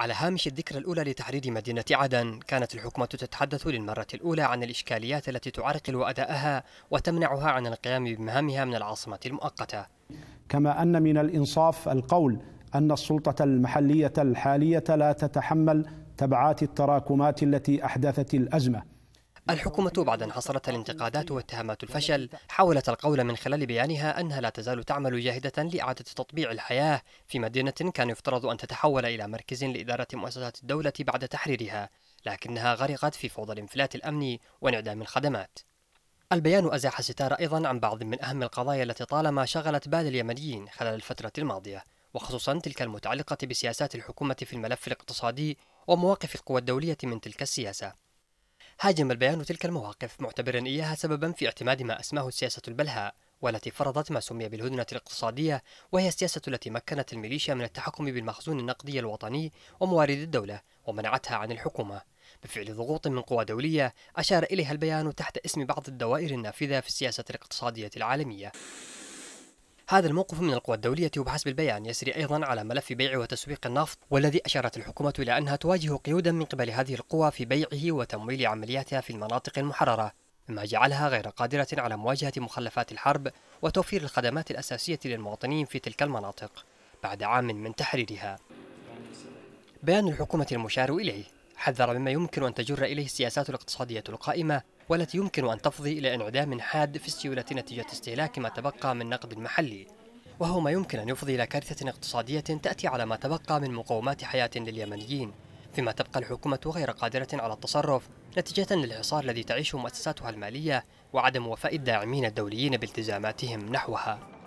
على هامش الذكرى الأولى لتحرير مدينة عدن كانت الحكومة تتحدث للمرة الأولى عن الإشكاليات التي تعرقل أدائها وتمنعها عن القيام بمهامها من العاصمة المؤقتة كما أن من الإنصاف القول أن السلطة المحلية الحالية لا تتحمل تبعات التراكمات التي أحدثت الأزمة الحكومة بعد أن حصرت الانتقادات واتهامات الفشل حاولت القول من خلال بيانها أنها لا تزال تعمل جاهدة لإعادة تطبيع الحياة في مدينة كان يفترض أن تتحول إلى مركز لإدارة مؤسسات الدولة بعد تحريرها لكنها غرقت في فوضى الانفلات الأمني وانعدام الخدمات البيان أزاح ستار أيضا عن بعض من أهم القضايا التي طالما شغلت بال اليمنيين خلال الفترة الماضية وخصوصا تلك المتعلقة بسياسات الحكومة في الملف الاقتصادي ومواقف القوى الدولية من تلك السياسة هاجم البيان تلك المواقف معتبرا إياها سببا في اعتماد ما أسماه السياسة البلهاء والتي فرضت ما سمي بالهدنة الاقتصادية وهي السياسة التي مكنت الميليشيا من التحكم بالمخزون النقدي الوطني وموارد الدولة ومنعتها عن الحكومة بفعل ضغوط من قوى دولية أشار إليها البيان تحت اسم بعض الدوائر النافذة في السياسة الاقتصادية العالمية هذا الموقف من القوى الدولية وبحسب البيان يسري أيضا على ملف بيع وتسويق النفط والذي أشارت الحكومة إلى أنها تواجه قيودا من قبل هذه القوى في بيعه وتمويل عملياتها في المناطق المحررة مما جعلها غير قادرة على مواجهة مخلفات الحرب وتوفير الخدمات الأساسية للمواطنين في تلك المناطق بعد عام من تحريرها بيان الحكومة المشار إليه حذر مما يمكن أن تجر إليه السياسات الاقتصادية القائمة والتي يمكن أن تفضي إلى انعدام حاد في السيولة نتيجة استهلاك ما تبقى من نقد محلي وهو ما يمكن أن يفضي إلى كارثة اقتصادية تأتي على ما تبقى من مقومات حياة لليمنيين فيما تبقى الحكومة غير قادرة على التصرف نتيجة للحصار الذي تعيشه مؤسساتها المالية وعدم وفاء الداعمين الدوليين بالتزاماتهم نحوها